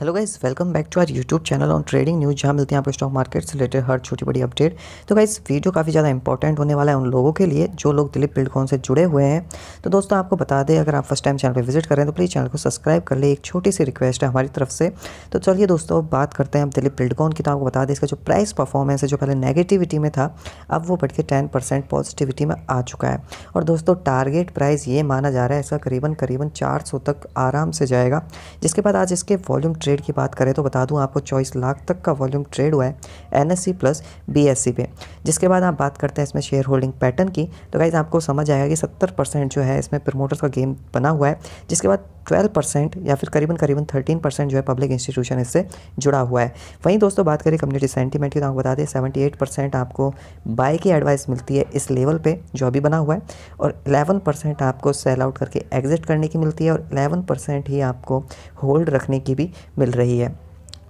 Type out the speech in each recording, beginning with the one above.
hello guys welcome back to our YouTube channel on trading news जहाँ मिलते हैं आपको स्टॉक मार्केट से रिलेटेड हर छोटी बड़ी अपडेट तो गाइज़ वीडियो काफ़ी ज़्यादा इंपॉर्टेंट होने वाला है उन लोगों के लिए जो लोग दिलीप बिल्डकॉन से जुड़े हुए हैं तो दोस्तों आपको बता दें अगर आप फर्स्ट टाइम चैनल पर विजिट करें तो प्लीज़ चैनल को सब्सक्राइब कर ले एक छोटी सी रिक्वेस्ट है हमारी तरफ से तो चलिए दोस्तों बात करते हैं अब दिलीप बिल्डकॉन की तो आपको बता दें इसका जो प्राइस परफॉर्मेंस है जो पहले नेगेटिविटी में था अब वो बढ़ के टेन पॉजिटिविटी में आ चुका है और दोस्तों टारगेट प्राइस ये माना जा रहा है इसका करीबन करीबन चार तक आराम से जाएगा जिसके बाद आज इसके वॉल्यूम ट्रेड की बात करें तो बता दूं आपको चौबीस लाख तक का वॉल्यूम ट्रेड हुआ है एन प्लस बी पे जिसके बाद आप बात करते हैं इसमें शेयर होल्डिंग पैटर्न की तो गाइज़ आपको समझ आएगा कि सत्तर परसेंट जो है इसमें प्रमोटर्स का गेम बना हुआ है जिसके बाद ट्वेल्व परसेंट या फिर करीबन करीबन थर्टीन परसेंट जो है पब्लिक इंस्टीट्यूशन इससे जुड़ा हुआ है वहीं दोस्तों बात करें कम्युनिटी सेंटीमेंट की तो आपको बता दें सेवेंटी एट परसेंट आपको बाई की एडवाइस मिलती है इस लेवल पर जो अभी बना हुआ है और एलेवन परसेंट आपको सेल आउट करके एग्जिट करने की मिलती है और एलेवन परसेंट ही आपको होल्ड रखने की भी मिल रही है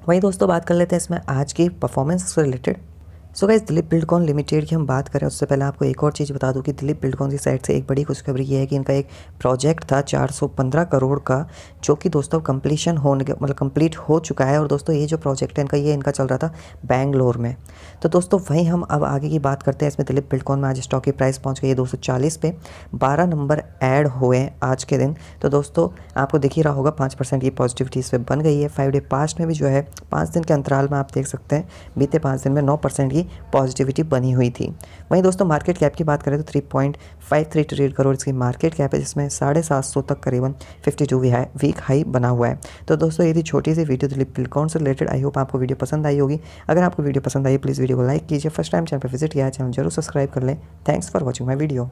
वहीं दोस्तों बात कर लेते हैं इसमें आज की परफॉर्मेंस से related so guys Dilip Buildcon limited की हम बात करें उससे पहले आपको एक और चीज़ बता दूं कि दिलीप बिल्डकॉन की साइड से एक बड़ी खुशखबरी ये है कि इनका एक प्रोजेक्ट था 415 करोड़ का जो कि दोस्तों कम्प्लीशन होने मतलब कंप्लीट हो चुका है और दोस्तों ये जो प्रोजेक्ट है इनका ये इनका चल रहा था बैंगलोर में तो दोस्तों वहीं हम अब आगे की बात करते हैं इसमें दिलीप बिल्डकॉन में आज स्टॉक की प्राइस पहुँच गई है दो पे बारह नंबर एड हुए आज के दिन तो दोस्तों आपको दिख ही रहा होगा पाँच परसेंट की पॉजिटिविटी इस पर बन गई है फाइव डे पास्ट में भी जो है पाँच दिन के अंतराल में आप देख सकते हैं बीते पाँच दिन में नौ परसेंट की की पॉजिटिविटी बनी हुई थी वहीं दोस्तों मार्केट कैप की बात करें तो थ्री पॉइंट फाइव थ्री ट्रेड करोड़ इसकी मार्केट कैप है जिसमें साढ़े सात सौ तक करीबन फिफ्टी टू वीक हाई बना हुआ है तो दोस्तों यदि छोटी सी वीडियो दिलीप बिल्कॉन से रिलेटेड आई होप आपको वीडियो पसंद आई होगी अगर आपको वीडियो पसंद आई प्लीज़ वीडियो को लाइक कीजिए फर्स्ट टाइम चैनल पर विजिट किया चैनल जरूर सब्सक्राइब कर लें thanks for watching my video